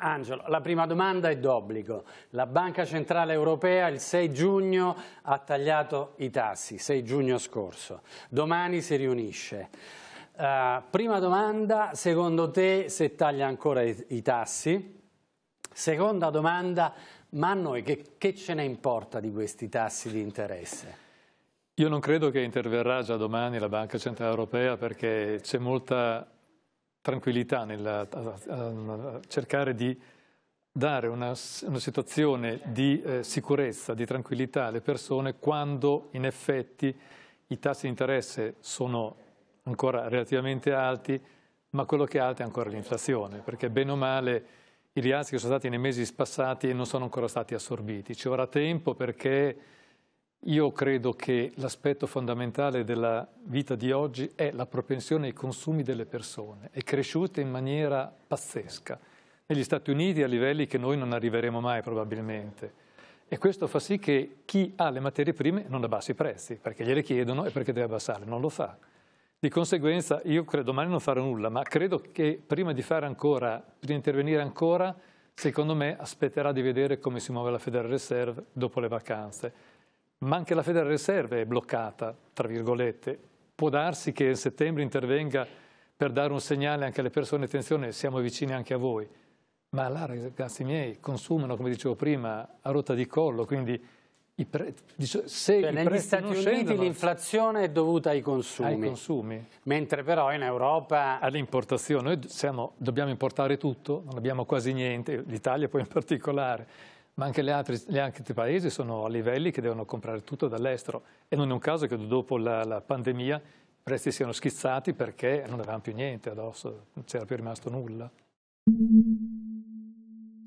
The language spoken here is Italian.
Angelo, la prima domanda è d'obbligo. La Banca Centrale Europea il 6 giugno ha tagliato i tassi, 6 giugno scorso. Domani si riunisce. Uh, prima domanda, secondo te se taglia ancora i, i tassi? Seconda domanda, ma a noi che, che ce ne importa di questi tassi di interesse? Io non credo che interverrà già domani la Banca Centrale Europea perché c'è molta tranquillità nel a, a, a cercare di dare una, una situazione di eh, sicurezza, di tranquillità alle persone quando in effetti i tassi di interesse sono ancora relativamente alti, ma quello che è alto è ancora l'inflazione, perché bene o male i rialzi che sono stati nei mesi passati non sono ancora stati assorbiti. Ci vorrà tempo perché io credo che l'aspetto fondamentale della vita di oggi è la propensione ai consumi delle persone, è cresciuta in maniera pazzesca, negli Stati Uniti a livelli che noi non arriveremo mai probabilmente. E questo fa sì che chi ha le materie prime non abbassi i prezzi, perché gliele chiedono e perché deve abbassarle, non lo fa. Di conseguenza io credo domani non farò nulla, ma credo che prima di fare ancora, di intervenire ancora, secondo me aspetterà di vedere come si muove la Federal Reserve dopo le vacanze ma anche la Federal Reserve è bloccata, tra virgolette. Può darsi che in settembre intervenga per dare un segnale anche alle persone, attenzione, siamo vicini anche a voi. Ma là, ragazzi miei, consumano, come dicevo prima, a rotta di collo, quindi pre... se cioè, negli Stati Uniti scendono... l'inflazione è dovuta ai consumi, ai consumi, mentre però in Europa... All'importazione, noi siamo, dobbiamo importare tutto, non abbiamo quasi niente, l'Italia poi in particolare, ma anche gli altri, gli altri, paesi sono a livelli che devono comprare tutto dall'estero e non è un caso che dopo la, la pandemia i prezzi siano schizzati perché non avevamo più niente addosso, non c'era più rimasto nulla.